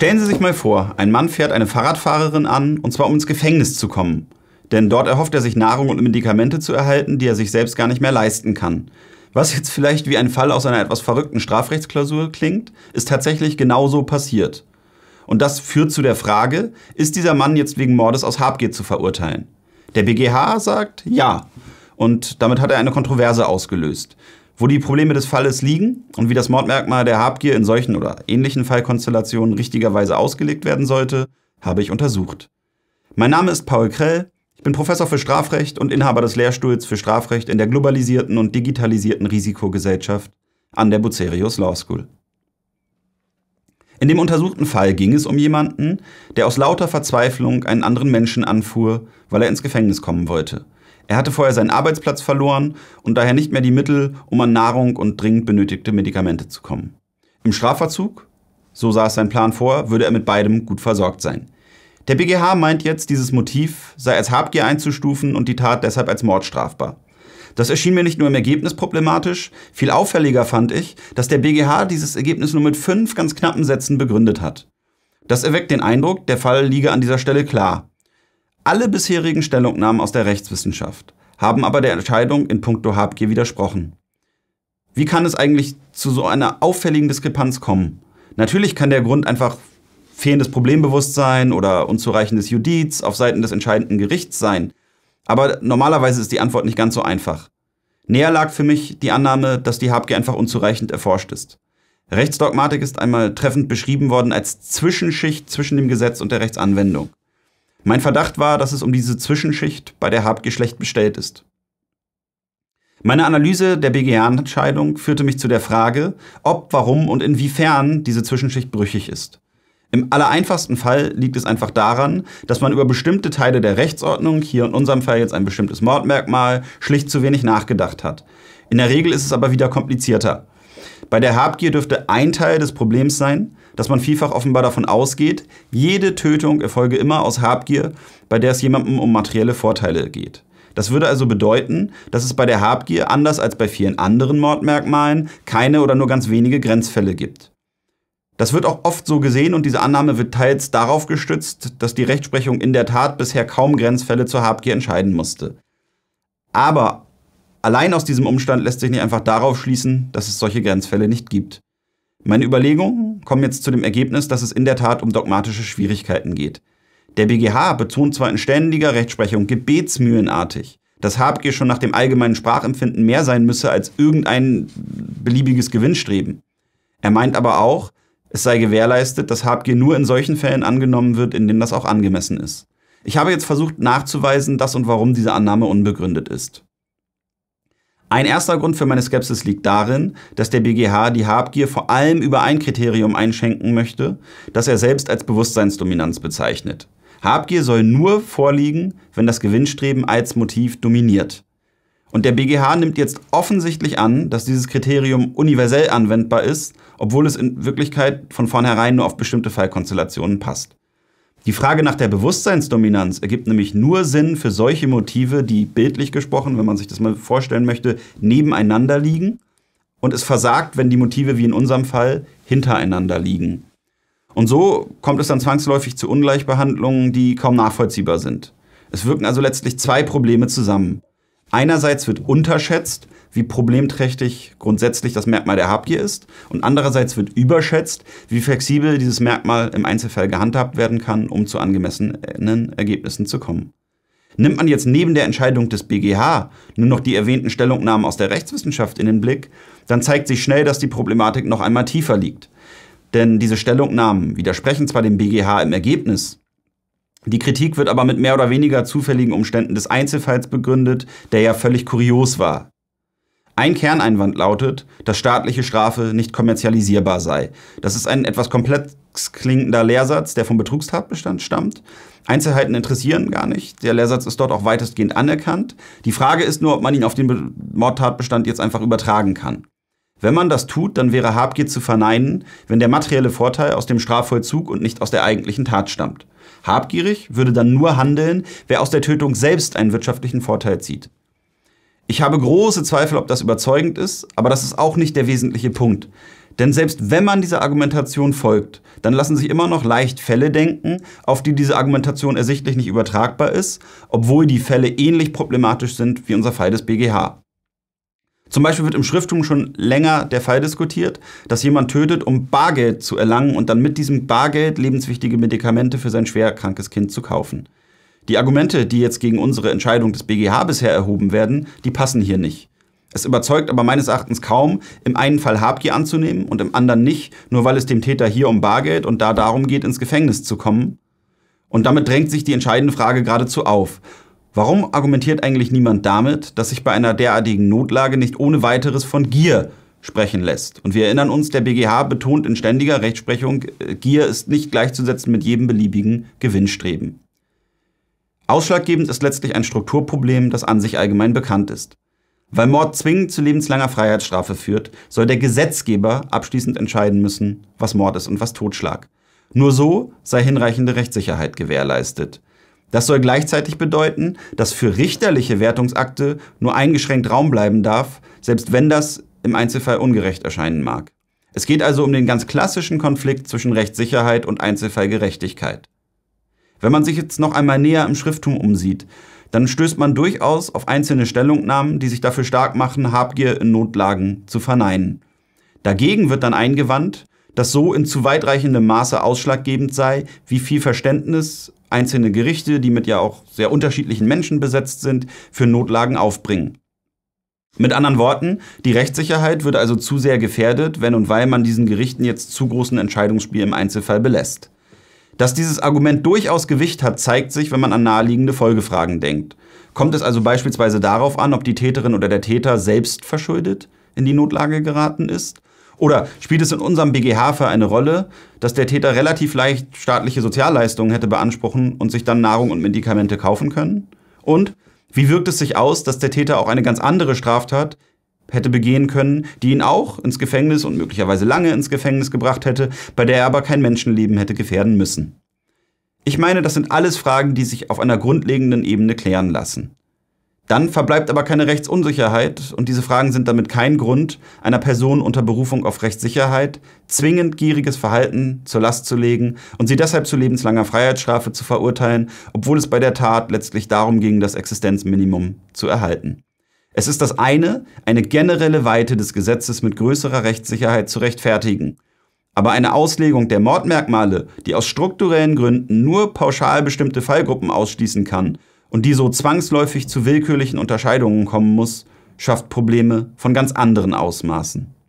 Stellen Sie sich mal vor, ein Mann fährt eine Fahrradfahrerin an, und zwar um ins Gefängnis zu kommen. Denn dort erhofft er sich Nahrung und Medikamente zu erhalten, die er sich selbst gar nicht mehr leisten kann. Was jetzt vielleicht wie ein Fall aus einer etwas verrückten Strafrechtsklausur klingt, ist tatsächlich genauso passiert. Und das führt zu der Frage, ist dieser Mann jetzt wegen Mordes aus Habgier zu verurteilen? Der BGH sagt ja. Und damit hat er eine Kontroverse ausgelöst. Wo die Probleme des Falles liegen und wie das Mordmerkmal der Habgier in solchen oder ähnlichen Fallkonstellationen richtigerweise ausgelegt werden sollte, habe ich untersucht. Mein Name ist Paul Krell, ich bin Professor für Strafrecht und Inhaber des Lehrstuhls für Strafrecht in der globalisierten und digitalisierten Risikogesellschaft an der Bucerius Law School. In dem untersuchten Fall ging es um jemanden, der aus lauter Verzweiflung einen anderen Menschen anfuhr, weil er ins Gefängnis kommen wollte – er hatte vorher seinen Arbeitsplatz verloren und daher nicht mehr die Mittel, um an Nahrung und dringend benötigte Medikamente zu kommen. Im Strafverzug, so sah es sein Plan vor, würde er mit beidem gut versorgt sein. Der BGH meint jetzt, dieses Motiv sei als Habgier einzustufen und die Tat deshalb als Mord strafbar. Das erschien mir nicht nur im Ergebnis problematisch, viel auffälliger fand ich, dass der BGH dieses Ergebnis nur mit fünf ganz knappen Sätzen begründet hat. Das erweckt den Eindruck, der Fall liege an dieser Stelle klar. Alle bisherigen Stellungnahmen aus der Rechtswissenschaft haben aber der Entscheidung in puncto Habgier widersprochen. Wie kann es eigentlich zu so einer auffälligen Diskrepanz kommen? Natürlich kann der Grund einfach fehlendes Problembewusstsein oder unzureichendes Judiz auf Seiten des entscheidenden Gerichts sein. Aber normalerweise ist die Antwort nicht ganz so einfach. Näher lag für mich die Annahme, dass die Habgier einfach unzureichend erforscht ist. Rechtsdogmatik ist einmal treffend beschrieben worden als Zwischenschicht zwischen dem Gesetz und der Rechtsanwendung. Mein Verdacht war, dass es um diese Zwischenschicht bei der Habgeschlecht bestellt ist. Meine Analyse der BGH-Entscheidung führte mich zu der Frage, ob, warum und inwiefern diese Zwischenschicht brüchig ist. Im allereinfachsten Fall liegt es einfach daran, dass man über bestimmte Teile der Rechtsordnung, hier in unserem Fall jetzt ein bestimmtes Mordmerkmal, schlicht zu wenig nachgedacht hat. In der Regel ist es aber wieder komplizierter. Bei der Habgier dürfte ein Teil des Problems sein, dass man vielfach offenbar davon ausgeht, jede Tötung erfolge immer aus Habgier, bei der es jemandem um materielle Vorteile geht. Das würde also bedeuten, dass es bei der Habgier, anders als bei vielen anderen Mordmerkmalen, keine oder nur ganz wenige Grenzfälle gibt. Das wird auch oft so gesehen und diese Annahme wird teils darauf gestützt, dass die Rechtsprechung in der Tat bisher kaum Grenzfälle zur Habgier entscheiden musste. Aber allein aus diesem Umstand lässt sich nicht einfach darauf schließen, dass es solche Grenzfälle nicht gibt. Meine Überlegungen kommen jetzt zu dem Ergebnis, dass es in der Tat um dogmatische Schwierigkeiten geht. Der BGH betont zwar in ständiger Rechtsprechung gebetsmühlenartig, dass Habgier schon nach dem allgemeinen Sprachempfinden mehr sein müsse als irgendein beliebiges Gewinnstreben. Er meint aber auch, es sei gewährleistet, dass Habgier nur in solchen Fällen angenommen wird, in denen das auch angemessen ist. Ich habe jetzt versucht nachzuweisen, dass und warum diese Annahme unbegründet ist. Ein erster Grund für meine Skepsis liegt darin, dass der BGH die Habgier vor allem über ein Kriterium einschenken möchte, das er selbst als Bewusstseinsdominanz bezeichnet. Habgier soll nur vorliegen, wenn das Gewinnstreben als Motiv dominiert. Und der BGH nimmt jetzt offensichtlich an, dass dieses Kriterium universell anwendbar ist, obwohl es in Wirklichkeit von vornherein nur auf bestimmte Fallkonstellationen passt. Die Frage nach der Bewusstseinsdominanz ergibt nämlich nur Sinn für solche Motive, die bildlich gesprochen, wenn man sich das mal vorstellen möchte, nebeneinander liegen. Und es versagt, wenn die Motive wie in unserem Fall hintereinander liegen. Und so kommt es dann zwangsläufig zu Ungleichbehandlungen, die kaum nachvollziehbar sind. Es wirken also letztlich zwei Probleme zusammen. Einerseits wird unterschätzt, wie problemträchtig grundsätzlich das Merkmal der Habgier ist und andererseits wird überschätzt, wie flexibel dieses Merkmal im Einzelfall gehandhabt werden kann, um zu angemessenen Ergebnissen zu kommen. Nimmt man jetzt neben der Entscheidung des BGH nur noch die erwähnten Stellungnahmen aus der Rechtswissenschaft in den Blick, dann zeigt sich schnell, dass die Problematik noch einmal tiefer liegt. Denn diese Stellungnahmen widersprechen zwar dem BGH im Ergebnis, die Kritik wird aber mit mehr oder weniger zufälligen Umständen des Einzelfalls begründet, der ja völlig kurios war. Ein Kerneinwand lautet, dass staatliche Strafe nicht kommerzialisierbar sei. Das ist ein etwas komplex klingender Lehrsatz, der vom Betrugstatbestand stammt. Einzelheiten interessieren gar nicht. Der Lehrsatz ist dort auch weitestgehend anerkannt. Die Frage ist nur, ob man ihn auf den Mordtatbestand jetzt einfach übertragen kann. Wenn man das tut, dann wäre Habgier zu verneinen, wenn der materielle Vorteil aus dem Strafvollzug und nicht aus der eigentlichen Tat stammt. Habgierig würde dann nur handeln, wer aus der Tötung selbst einen wirtschaftlichen Vorteil zieht. Ich habe große Zweifel, ob das überzeugend ist, aber das ist auch nicht der wesentliche Punkt. Denn selbst wenn man dieser Argumentation folgt, dann lassen sich immer noch leicht Fälle denken, auf die diese Argumentation ersichtlich nicht übertragbar ist, obwohl die Fälle ähnlich problematisch sind wie unser Fall des BGH. Zum Beispiel wird im Schrifttum schon länger der Fall diskutiert, dass jemand tötet, um Bargeld zu erlangen und dann mit diesem Bargeld lebenswichtige Medikamente für sein schwer krankes Kind zu kaufen. Die Argumente, die jetzt gegen unsere Entscheidung des BGH bisher erhoben werden, die passen hier nicht. Es überzeugt aber meines Erachtens kaum, im einen Fall Habgier anzunehmen und im anderen nicht, nur weil es dem Täter hier um Bargeld und da darum geht, ins Gefängnis zu kommen. Und damit drängt sich die entscheidende Frage geradezu auf. Warum argumentiert eigentlich niemand damit, dass sich bei einer derartigen Notlage nicht ohne weiteres von Gier sprechen lässt? Und wir erinnern uns, der BGH betont in ständiger Rechtsprechung, äh, Gier ist nicht gleichzusetzen mit jedem beliebigen Gewinnstreben. Ausschlaggebend ist letztlich ein Strukturproblem, das an sich allgemein bekannt ist. Weil Mord zwingend zu lebenslanger Freiheitsstrafe führt, soll der Gesetzgeber abschließend entscheiden müssen, was Mord ist und was Totschlag. Nur so sei hinreichende Rechtssicherheit gewährleistet. Das soll gleichzeitig bedeuten, dass für richterliche Wertungsakte nur eingeschränkt Raum bleiben darf, selbst wenn das im Einzelfall ungerecht erscheinen mag. Es geht also um den ganz klassischen Konflikt zwischen Rechtssicherheit und Einzelfallgerechtigkeit. Wenn man sich jetzt noch einmal näher im Schrifttum umsieht, dann stößt man durchaus auf einzelne Stellungnahmen, die sich dafür stark machen, Habgier in Notlagen zu verneinen. Dagegen wird dann eingewandt, dass so in zu weitreichendem Maße ausschlaggebend sei, wie viel Verständnis einzelne Gerichte, die mit ja auch sehr unterschiedlichen Menschen besetzt sind, für Notlagen aufbringen. Mit anderen Worten, die Rechtssicherheit wird also zu sehr gefährdet, wenn und weil man diesen Gerichten jetzt zu großen Entscheidungsspiel im Einzelfall belässt. Dass dieses Argument durchaus Gewicht hat, zeigt sich, wenn man an naheliegende Folgefragen denkt. Kommt es also beispielsweise darauf an, ob die Täterin oder der Täter selbst verschuldet in die Notlage geraten ist? Oder spielt es in unserem BGH für eine Rolle, dass der Täter relativ leicht staatliche Sozialleistungen hätte beanspruchen und sich dann Nahrung und Medikamente kaufen können? Und wie wirkt es sich aus, dass der Täter auch eine ganz andere Straftat hätte begehen können, die ihn auch ins Gefängnis und möglicherweise lange ins Gefängnis gebracht hätte, bei der er aber kein Menschenleben hätte gefährden müssen. Ich meine, das sind alles Fragen, die sich auf einer grundlegenden Ebene klären lassen. Dann verbleibt aber keine Rechtsunsicherheit und diese Fragen sind damit kein Grund, einer Person unter Berufung auf Rechtssicherheit zwingend gieriges Verhalten zur Last zu legen und sie deshalb zu lebenslanger Freiheitsstrafe zu verurteilen, obwohl es bei der Tat letztlich darum ging, das Existenzminimum zu erhalten. Es ist das eine, eine generelle Weite des Gesetzes mit größerer Rechtssicherheit zu rechtfertigen. Aber eine Auslegung der Mordmerkmale, die aus strukturellen Gründen nur pauschal bestimmte Fallgruppen ausschließen kann und die so zwangsläufig zu willkürlichen Unterscheidungen kommen muss, schafft Probleme von ganz anderen Ausmaßen.